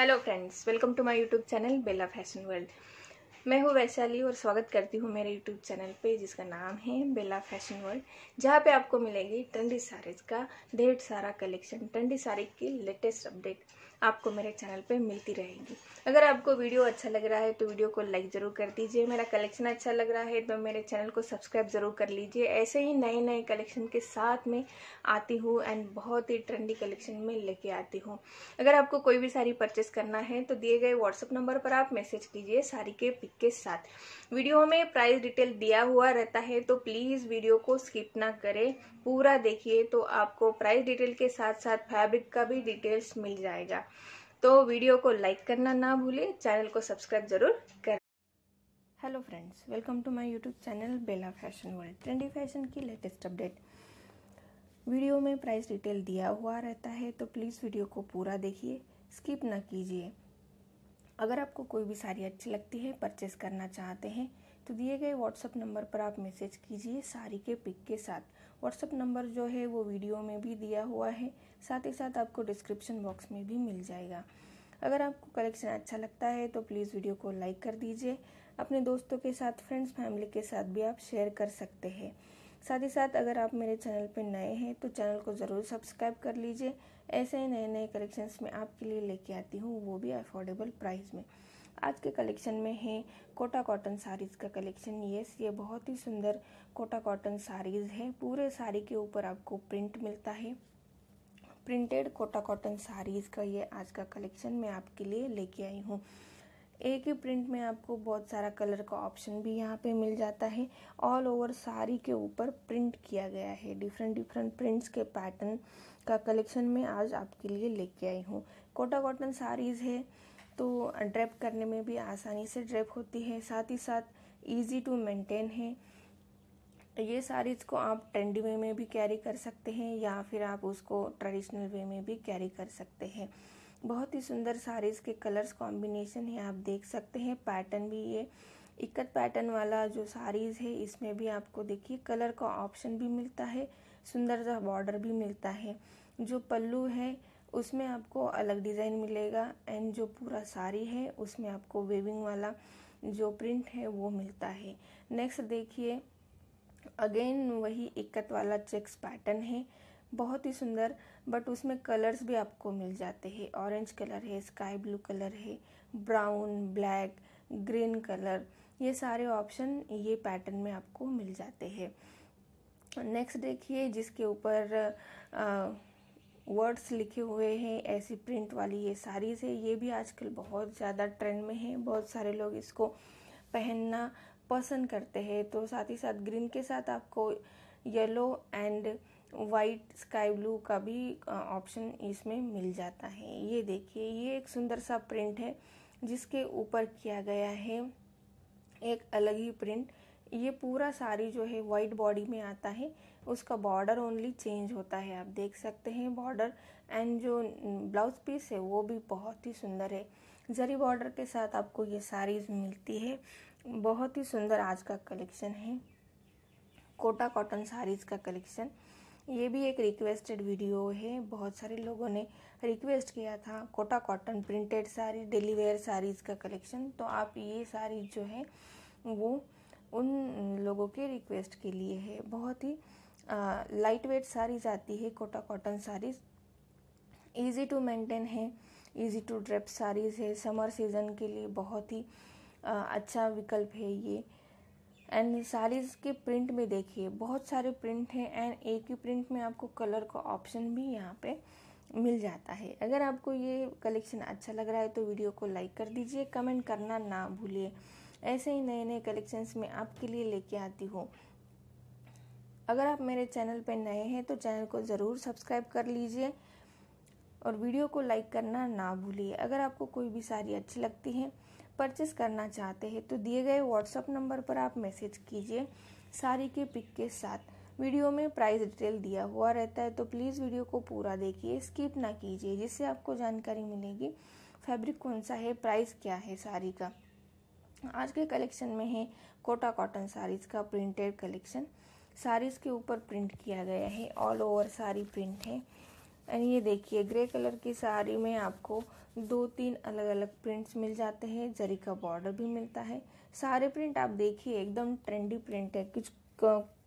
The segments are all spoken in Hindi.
hello friends welcome to my YouTube channel Bela fashion world मैं हूँ वैशाली और स्वागत करती हूँ मेरे यूट्यूब चैनल पे जिसका नाम है बेला फैशन वर्ल्ड जहाँ पे आपको मिलेगी ट्रेंडी साड़ीज़ का ढेर सारा कलेक्शन ट्रेंडी साड़ी की लेटेस्ट अपडेट आपको मेरे चैनल पे मिलती रहेगी अगर आपको वीडियो अच्छा लग रहा है तो वीडियो को लाइक ज़रूर कर दीजिए मेरा कलेक्शन अच्छा लग रहा है तो मेरे चैनल को सब्सक्राइब ज़रूर कर लीजिए ऐसे ही नए नए कलेक्शन के साथ में आती हूँ एंड बहुत ही ट्रेंडी कलेक्शन में लेके आती हूँ अगर आपको कोई भी साड़ी परचेस करना है तो दिए गए व्हाट्सअप नंबर पर आप मैसेज कीजिए साड़ी के पिक के साथ वीडियो में प्राइस डिटेल दिया हुआ रहता है तो प्लीज़ वीडियो को स्किप ना करें पूरा देखिए तो आपको प्राइस डिटेल के साथ साथ फैब्रिक का भी डिटेल्स मिल जाएगा तो वीडियो को लाइक करना ना भूले चैनल को सब्सक्राइब जरूर कर hello friends welcome to my YouTube channel Bela fashion world trendy fashion की लेटेस्ट अपडेट वीडियो में प्राइस डिटेल दिया हुआ रहता है तो प्लीज़ वीडियो को पूरा देखिए स्किप ना कीजिए अगर आपको कोई भी साड़ी अच्छी लगती है परचेस करना चाहते हैं तो दिए गए व्हाट्सअप नंबर पर आप मैसेज कीजिए साड़ी के पिक के साथ व्हाट्सअप नंबर जो है वो वीडियो में भी दिया हुआ है साथ ही साथ आपको डिस्क्रिप्शन बॉक्स में भी मिल जाएगा अगर आपको कलेक्शन अच्छा लगता है तो प्लीज़ वीडियो को लाइक कर दीजिए अपने दोस्तों के साथ फ्रेंड्स फैमिली के साथ भी आप शेयर कर सकते हैं साथ ही साथ अगर आप मेरे चैनल पर नए हैं तो चैनल को ज़रूर सब्सक्राइब कर लीजिए ऐसे ही नए नए कलेक्शंस में आपके लिए लेके आती हूँ वो भी अफोर्डेबल प्राइस में आज के कलेक्शन में है कोटा कॉटन साड़ीज़ का कलेक्शन येस ये बहुत ही सुंदर कोटा कॉटन साड़ीज़ है पूरे साड़ी के ऊपर आपको प्रिंट मिलता है प्रिंटेड कोटा कॉटन साड़ीज़ का ये आज का कलेक्शन मैं आपके लिए लेके आई हूँ एक ही प्रिंट में आपको बहुत सारा कलर का ऑप्शन भी यहाँ पे मिल जाता है ऑल ओवर साड़ी के ऊपर प्रिंट किया गया है डिफरेंट डिफरेंट प्रिंट्स के पैटर्न का कलेक्शन मैं आज आपके लिए लेके आई हूँ कोटा कॉटन साड़ीज़ है तो ड्रेप करने में भी आसानी से ड्रेप होती है साथ ही साथ ईजी टू मेंटेन है ये सारीज़ को आप ट्रेंडी वे में भी कैरी कर सकते हैं या फिर आप उसको ट्रेडिशनल वे में भी कैरी कर सकते हैं बहुत ही सुंदर सारीज़ के कलर्स कॉम्बिनेशन है आप देख सकते हैं पैटर्न भी ये इकत पैटर्न वाला जो साड़ीज़ है इसमें भी आपको देखिए कलर का ऑप्शन भी मिलता है सुंदर सा बॉर्डर भी मिलता है जो पल्लू है उसमें आपको अलग डिज़ाइन मिलेगा एंड जो पूरा साड़ी है उसमें आपको वेविंग वाला जो प्रिंट है वो मिलता है नेक्स्ट देखिए अगेन वही इक्कत वाला चेक्स पैटर्न है बहुत ही सुंदर बट उसमें कलर्स भी आपको मिल जाते हैं ऑरेंज कलर है स्काई ब्लू कलर है ब्राउन ब्लैक ग्रीन कलर ये सारे ऑप्शन ये पैटर्न में आपको मिल जाते हैं नेक्स्ट देखिए जिसके ऊपर वर्ड्स लिखे हुए हैं ऐसी प्रिंट वाली ये साड़ीज़ है ये भी आजकल बहुत ज़्यादा ट्रेंड में है बहुत सारे लोग इसको पहनना पसंद करते हैं तो साथ ही साथ ग्रीन के साथ आपको yellow and white sky blue का भी ऑप्शन इसमें मिल जाता है ये देखिए ये एक सुंदर सा प्रिंट है जिसके ऊपर किया गया है एक अलग ही प्रिंट ये पूरा साड़ी जो है वाइट बॉडी में आता है उसका बॉर्डर ओनली चेंज होता है आप देख सकते हैं बॉर्डर एंड जो ब्लाउज पीस है वो भी बहुत ही सुंदर है जरी बॉर्डर के साथ आपको ये साड़ीज मिलती है बहुत ही सुंदर आज का कलेक्शन है कोटा कॉटन साड़ीज़ का कलेक्शन ये भी एक रिक्वेस्टेड वीडियो है बहुत सारे लोगों ने रिक्वेस्ट किया था Kota cotton printed sari daily wear saris का कलेक्शन तो आप ये साड़ी जो है वो उन लोगों के रिक्वेस्ट के लिए है बहुत ही लाइट वेट साड़ीज आती है Kota cotton saris easy to maintain है ईजी टू ड्रेप साड़ीज़ है समर सीज़न के लिए बहुत ही आ, अच्छा विकल्प है ये एंड साड़ीज़ के प्रिंट में देखिए बहुत सारे प्रिंट हैं एंड एक ही प्रिंट में आपको कलर का ऑप्शन भी यहाँ पे मिल जाता है अगर आपको ये कलेक्शन अच्छा लग रहा है तो वीडियो को लाइक कर दीजिए कमेंट करना ना भूलिए ऐसे ही नए नए कलेक्शंस में आपके लिए लेके आती हूँ अगर आप मेरे चैनल पर नए हैं तो चैनल को ज़रूर सब्सक्राइब कर लीजिए और वीडियो को लाइक करना ना भूलिए अगर आपको कोई भी साड़ी अच्छी लगती है परचेस करना चाहते हैं तो दिए गए व्हाट्सअप नंबर पर आप मैसेज कीजिए साड़ी के पिक के साथ वीडियो में प्राइस डिटेल दिया हुआ रहता है तो प्लीज़ वीडियो को पूरा देखिए स्किप ना कीजिए जिससे आपको जानकारी मिलेगी फैब्रिक कौन सा है प्राइस क्या है साड़ी का आज के कलेक्शन में है कोटा कॉटन साड़ीज़ का प्रिंटेड कलेक्शन सारी इसके ऊपर प्रिंट किया गया है ऑल ओवर सारी प्रिंट है एंड ये देखिए ग्रे कलर की साड़ी में आपको दो तीन अलग अलग प्रिंट्स मिल जाते हैं जरी का बॉर्डर भी मिलता है सारे प्रिंट आप देखिए एकदम ट्रेंडी प्रिंट है कुछ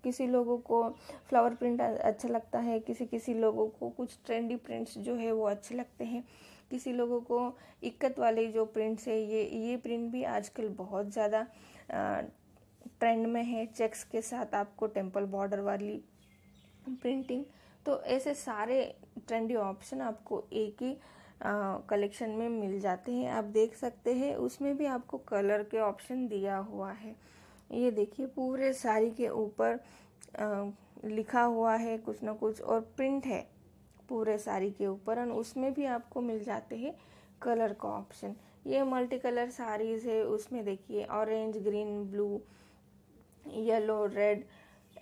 किसी लोगों को फ्लावर प्रिंट अच्छा लगता है किसी किसी लोगों को कुछ ट्रेंडी प्रिंट्स जो है वो अच्छे लगते हैं किसी लोगों को इक्कत वाले जो प्रिंट्स है ये ये प्रिंट भी आजकल बहुत ज़्यादा ट्रेंड में है चेक्स के साथ आपको टेम्पल बॉर्डर वाली प्रिंटिंग तो ऐसे सारे ट्रेंडी ऑप्शन आपको एक ही कलेक्शन में मिल जाते हैं आप देख सकते हैं उसमें भी आपको कलर के ऑप्शन दिया हुआ है ये देखिए पूरे साड़ी के ऊपर लिखा हुआ है कुछ ना कुछ और प्रिंट है पूरे साड़ी के ऊपर और उसमें भी आपको मिल जाते हैं कलर का ऑप्शन ये मल्टी कलर साड़ीज़ है उसमें देखिए orange green blue yellow red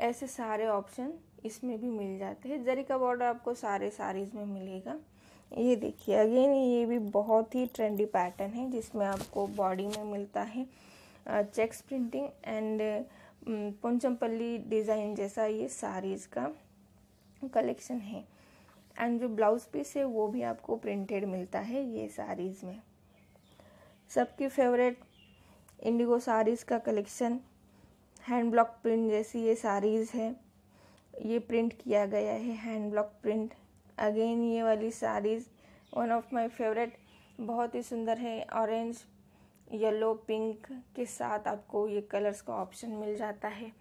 ऐसे सारे ऑप्शन इसमें भी मिल जाते हैं जरी का बॉर्डर आपको सारे साड़ीज़ में मिलेगा ये देखिए अगेन ये भी बहुत ही ट्रेंडी पैटर्न है जिसमें आपको बॉडी में मिलता है checks printing and Pochampally design जैसा ये साड़ीज़ का कलेक्शन है एंड जो ब्लाउज पीस है वो भी आपको प्रिंटेड मिलता है ये साड़ीज़ में सबकी फेवरेट इंडिगो साड़ीज़ का कलेक्शन हैंड ब्लॉक प्रिंट जैसी ये साड़ीज़ है ये प्रिंट किया गया है हैंड ब्लॉक प्रिंट अगेन ये वाली saris one of my favourite बहुत ही सुंदर है ऑरेंज येलो पिंक के साथ आपको ये कलर्स का ऑप्शन मिल जाता है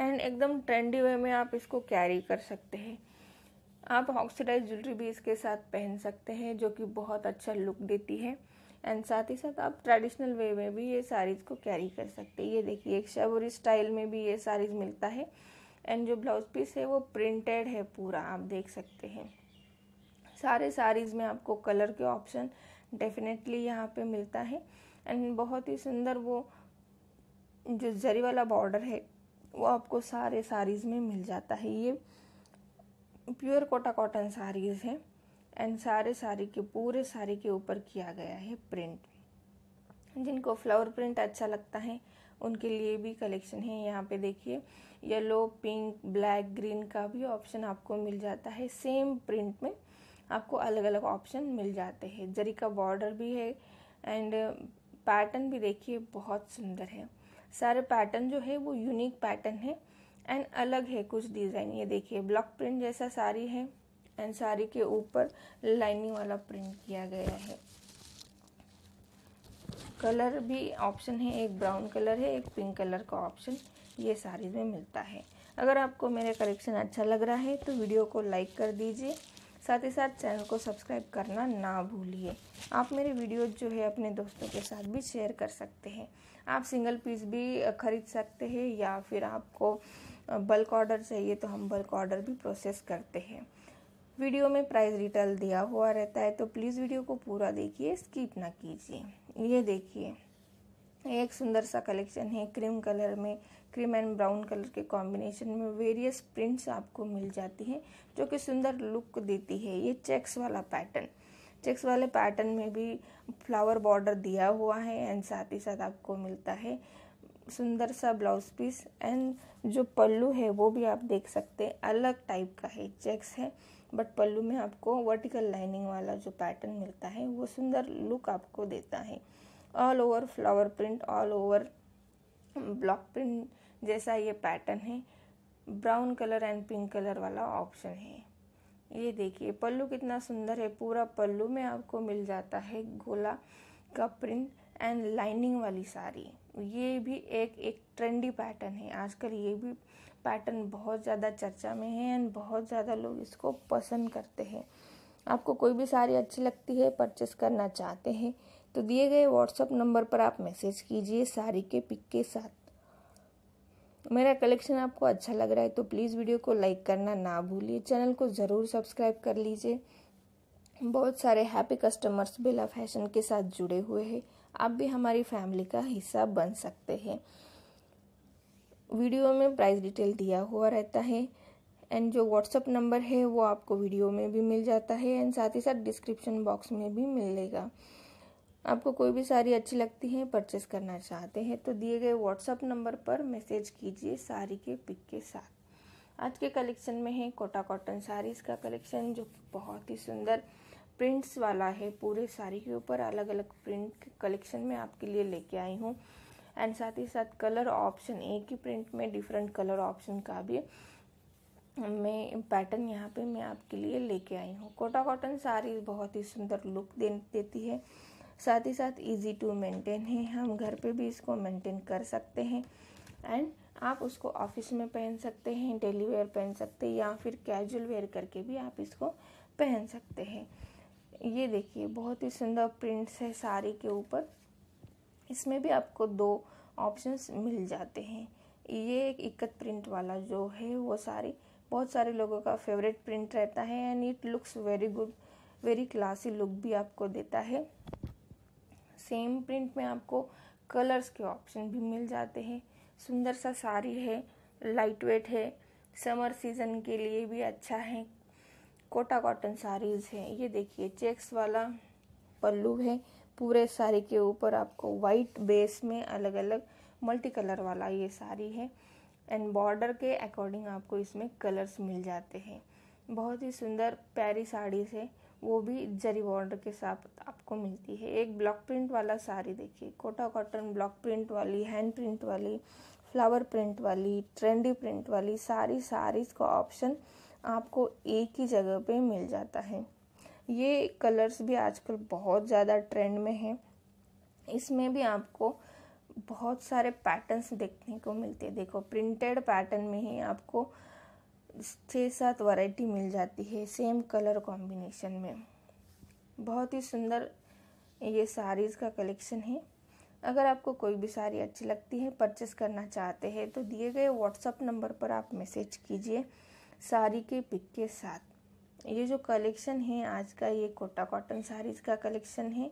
एंड एकदम ट्रेंडी वे में आप इसको कैरी कर सकते हैं आप ऑक्सीडाइज ज्वेलरी भी इसके साथ पहन सकते हैं जो कि बहुत अच्छा लुक देती है एंड साथ ही साथ आप ट्रेडिशनल वे में भी ये साड़ीज़ को कैरी कर सकते हैं ये देखिए एक शबरी स्टाइल में भी ये साड़ीज़ मिलता है एंड जो ब्लाउज पीस है वो प्रिंटेड है पूरा आप देख सकते हैं सारे साड़ीज़ में आपको कलर के ऑप्शन डेफिनेटली यहाँ पे मिलता है एंड बहुत ही सुंदर वो जो जरी वाला बॉर्डर है वो आपको सारे साड़ीज़ में मिल जाता है ये प्योर कोटा कॉटन साड़ीज़ है एंड सारे साड़ी के पूरे साड़ी के ऊपर किया गया है प्रिंट जिनको फ्लावर प्रिंट अच्छा लगता है उनके लिए भी कलेक्शन है यहाँ पे देखिए येलो पिंक ब्लैक ग्रीन का भी ऑप्शन आपको मिल जाता है सेम प्रिंट में आपको अलग अलग ऑप्शन मिल जाते हैं जरी का बॉर्डर भी है एंड पैटर्न भी देखिए बहुत सुंदर है सारे पैटर्न जो है वो यूनिक पैटर्न है एंड अलग है कुछ डिज़ाइन ये देखिए ब्लॉक प्रिंट जैसा साड़ी है एंड साड़ी के ऊपर लाइनिंग वाला प्रिंट किया गया है कलर भी ऑप्शन है एक ब्राउन कलर है एक पिंक कलर का ऑप्शन ये साड़ी में मिलता है अगर आपको मेरा कलेक्शन अच्छा लग रहा है तो वीडियो को लाइक कर दीजिए साथ ही साथ चैनल को सब्सक्राइब करना ना भूलिए आप मेरे वीडियो जो है अपने दोस्तों के साथ भी शेयर कर सकते हैं आप सिंगल पीस भी खरीद सकते हैं या फिर आपको बल्क ऑर्डर चाहिए तो हम बल्क ऑर्डर भी प्रोसेस करते हैं वीडियो में प्राइस डिटेल दिया हुआ रहता है तो प्लीज़ वीडियो को पूरा देखिए स्किप ना कीजिए ये देखिए एक सुंदर सा कलेक्शन है क्रीम कलर में क्रीम एंड ब्राउन कलर के कॉम्बिनेशन में वेरियस प्रिंट्स आपको मिल जाती हैं जो कि सुंदर लुक देती है ये चेक्स वाला पैटर्न चेक्स वाले पैटर्न में भी फ्लावर बॉर्डर दिया हुआ है एंड साथ ही साथ आपको मिलता है सुंदर सा ब्लाउज पीस एंड जो पल्लू है वो भी आप देख सकते हैं अलग टाइप का है चेक्स है बट पल्लू में आपको वर्टिकल लाइनिंग वाला जो पैटर्न मिलता है वो सुंदर लुक आपको देता है all over flower print all over block print जैसा ये पैटर्न है brown colour and pink colour वाला ऑप्शन है ये देखिए पल्लू कितना सुंदर है पूरा पल्लू में आपको मिल जाता है गोला का प्रिंट एंड लाइनिंग वाली साड़ी ये भी एक एक ट्रेंडी पैटर्न है आजकल ये भी पैटर्न बहुत ज़्यादा चर्चा में है एंड बहुत ज़्यादा लोग इसको पसंद करते हैं आपको कोई भी साड़ी अच्छी लगती है परचेस करना चाहते हैं तो दिए गए व्हाट्सअप नंबर पर आप मैसेज कीजिए साड़ी के पिक के साथ मेरा कलेक्शन आपको अच्छा लग रहा है तो प्लीज़ वीडियो को लाइक करना ना भूलिए चैनल को ज़रूर सब्सक्राइब कर लीजिए बहुत सारे हैप्पी कस्टमर्स बेला फैशन के साथ जुड़े हुए हैं आप भी हमारी फैमिली का हिस्सा बन सकते हैं वीडियो में प्राइस डिटेल दिया हुआ रहता है एंड जो व्हाट्सअप नंबर है वो आपको वीडियो में भी मिल जाता है एंड साथ ही साथ डिस्क्रिप्शन बॉक्स में भी मिलेगा आपको कोई भी साड़ी अच्छी लगती है परचेस करना चाहते हैं तो दिए गए व्हाट्सअप नंबर पर मैसेज कीजिए साड़ी के पिक के साथ आज के कलेक्शन में है कोटा कॉटन साड़ीज़ का कलेक्शन जो बहुत ही सुंदर प्रिंट्स वाला है पूरे साड़ी के ऊपर अलग अलग प्रिंट कलेक्शन में आपके लिए लेके आई हूँ एंड साथ ही साथ कलर ऑप्शन एक ही प्रिंट में डिफरेंट कलर ऑप्शन का भी मैं पैटर्न यहाँ पे मैं आपके लिए लेके आई हूँ कोटा कॉटन साड़ी बहुत ही सुंदर लुक दे देती है साथ ही साथ इजी टू मेंटेन है हम घर पे भी इसको मेंटेन कर सकते हैं एंड आप उसको ऑफिस में पहन सकते हैं डेली वेयर पहन सकते हैं या फिर कैजुअल वेयर करके भी आप इसको पहन सकते हैं ये देखिए बहुत ही सुंदर प्रिंट्स है साड़ी के ऊपर इसमें भी आपको दो ऑप्शंस मिल जाते हैं ये एक इक्कत प्रिंट वाला जो है वो साड़ी बहुत सारे लोगों का फेवरेट प्रिंट रहता है and it looks very good very classy look भी आपको देता है सेम प्रिंट में आपको कलर्स के ऑप्शन भी मिल जाते हैं सुंदर सा साड़ी है लाइट वेट है समर सीज़न के लिए भी अच्छा है कोटा कॉटन साड़ीज़ हैं ये देखिए चेक्स वाला पल्लू है पूरे साड़ी के ऊपर आपको वाइट बेस में अलग अलग मल्टी कलर वाला ये साड़ी है एंड बॉर्डर के अकॉर्डिंग आपको इसमें कलर्स मिल जाते हैं बहुत ही सुंदर प्यारी साड़ी से वो भी जरी बॉर्डर के साथ आपको मिलती है एक ब्लॉक प्रिंट वाला साड़ी देखिए कोटा कॉटन ब्लॉक प्रिंट वाली हैंड प्रिंट वाली फ्लावर प्रिंट वाली ट्रेंडी प्रिंट वाली सारी साड़ीज़ का ऑप्शन आपको एक ही जगह पे मिल जाता है ये कलर्स भी आजकल बहुत ज़्यादा ट्रेंड में है इसमें भी आपको बहुत सारे पैटर्न्स देखने को मिलते हैं देखो प्रिंटेड पैटर्न में ही आपको छः सात वैरायटी मिल जाती है सेम कलर कॉम्बिनेशन में बहुत ही सुंदर ये साड़ीज़ का कलेक्शन है अगर आपको कोई भी साड़ी अच्छी लगती है परचेस करना चाहते हैं तो दिए गए व्हाट्सअप नंबर पर आप मैसेज कीजिए साड़ी के पिक के साथ ये जो कलेक्शन है आज का ये कोटा कॉटन साड़ीज़ का कलेक्शन है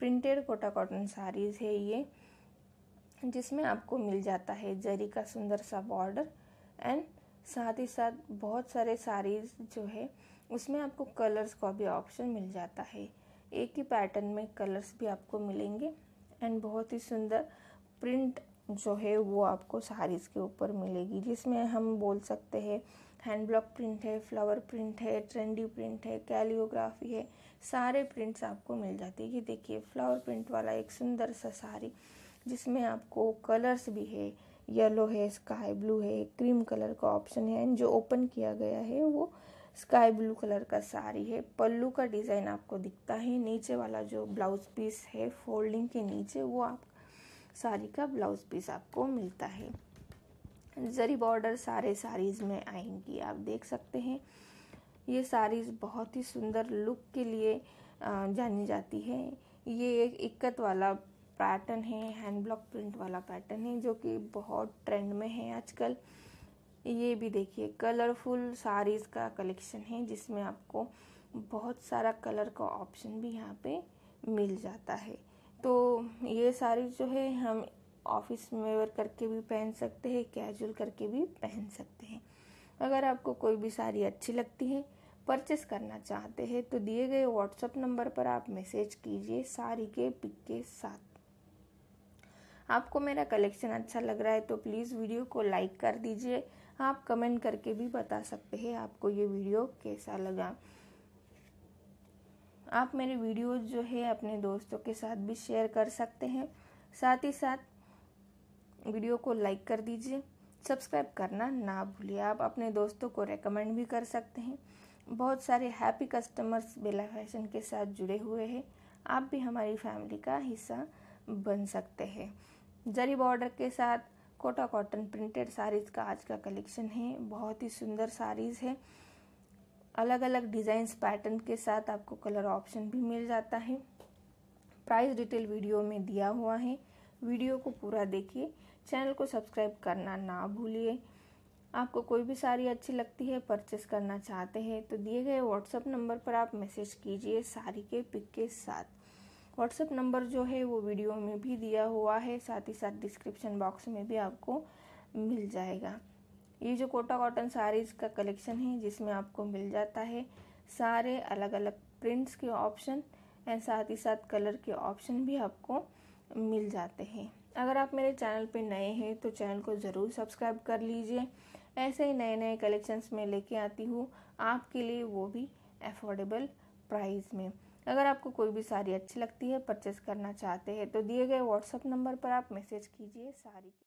प्रिंटेड कोटा कॉटन साड़ीज़ है ये जिसमें आपको मिल जाता है जरी का सुंदर सा बॉर्डर एंड साथ ही साथ बहुत सारे साड़ीज़ जो है उसमें आपको कलर्स का भी ऑप्शन मिल जाता है एक ही पैटर्न में कलर्स भी आपको मिलेंगे एंड बहुत ही सुंदर प्रिंट जो है वो आपको साड़ीज़ के ऊपर मिलेगी जिसमें हम बोल सकते हैं हैंड ब्लॉक प्रिंट है फ्लावर प्रिंट है ट्रेंडी प्रिंट है कैलियोग्राफी है सारे प्रिंट्स आपको मिल जाते हैं ये देखिए फ्लावर प्रिंट वाला एक सुंदर सा साड़ी जिसमें आपको कलर्स भी है येलो है स्काई ब्लू है क्रीम कलर का ऑप्शन है एंड जो ओपन किया गया है वो स्काई ब्लू कलर का साड़ी है पल्लू का डिज़ाइन आपको दिखता है नीचे वाला जो ब्लाउज पीस है फोल्डिंग के नीचे वो आप साड़ी का ब्लाउज पीस आपको मिलता है ज़री बॉर्डर सारे साड़ीज़ में आएंगी आप देख सकते हैं ये साड़ीज़ बहुत ही सुंदर लुक के लिए जानी जाती है ये एक इक्कत वाला पैटर्न है हैंड ब्लॉक प्रिंट वाला पैटर्न है जो कि बहुत ट्रेंड में है आजकल ये भी देखिए कलरफुल साड़ीज़ का कलेक्शन है जिसमें आपको बहुत सारा कलर का ऑप्शन भी यहाँ पे मिल जाता है तो ये साड़ी जो है हम ऑफिस में वेयर करके भी पहन सकते हैं कैजुअल करके भी पहन सकते हैं अगर आपको कोई भी साड़ी अच्छी लगती है परचेस करना चाहते हैं तो दिए गए व्हाट्सएप नंबर पर आप मैसेज कीजिए साड़ी के पिक के साथ आपको मेरा कलेक्शन अच्छा लग रहा है तो प्लीज़ वीडियो को लाइक कर दीजिए आप कमेंट करके भी बता सकते हैं आपको ये वीडियो कैसा लगा आप मेरे वीडियो जो है अपने दोस्तों के साथ भी शेयर कर सकते हैं साथ ही साथ वीडियो को लाइक कर दीजिए सब्सक्राइब करना ना भूलिए आप अपने दोस्तों को रेकमेंड भी कर सकते हैं बहुत सारे हैप्पी कस्टमर्स बेला फैशन के साथ जुड़े हुए हैं आप भी हमारी फैमिली का हिस्सा बन सकते हैं जरी बॉर्डर के साथ कोटा कॉटन प्रिंटेड साड़ीज़ का आज का कलेक्शन है बहुत ही सुंदर साड़ीज़ है अलग अलग डिजाइन पैटर्न के साथ आपको कलर ऑप्शन भी मिल जाता है प्राइस डिटेल वीडियो में दिया हुआ है वीडियो को पूरा देखिए चैनल को सब्सक्राइब करना ना भूलिए आपको कोई भी साड़ी अच्छी लगती है परचेस करना चाहते हैं तो दिए गए व्हाट्सएप नंबर पर आप मैसेज कीजिए साड़ी के पिक के साथ व्हाट्सएप नंबर जो है वो वीडियो में भी दिया हुआ है साथ ही साथ डिस्क्रिप्शन बॉक्स में भी आपको मिल जाएगा ये जो कोटा कॉटन साड़ीज़ का कलेक्शन है जिसमें आपको मिल जाता है सारे अलग अलग प्रिंट्स के ऑप्शन एंड साथ ही साथ कलर के ऑप्शन भी आपको मिल जाते हैं अगर आप मेरे चैनल पे नए हैं तो चैनल को ज़रूर सब्सक्राइब कर लीजिए ऐसे ही नए नए कलेक्शंस में लेके आती हूँ आपके लिए वो भी अफोर्डेबल प्राइस में अगर आपको कोई भी साड़ी अच्छी लगती है परचेस करना चाहते हैं तो दिए गए व्हाट्सअप नंबर पर आप मैसेज कीजिए साड़ी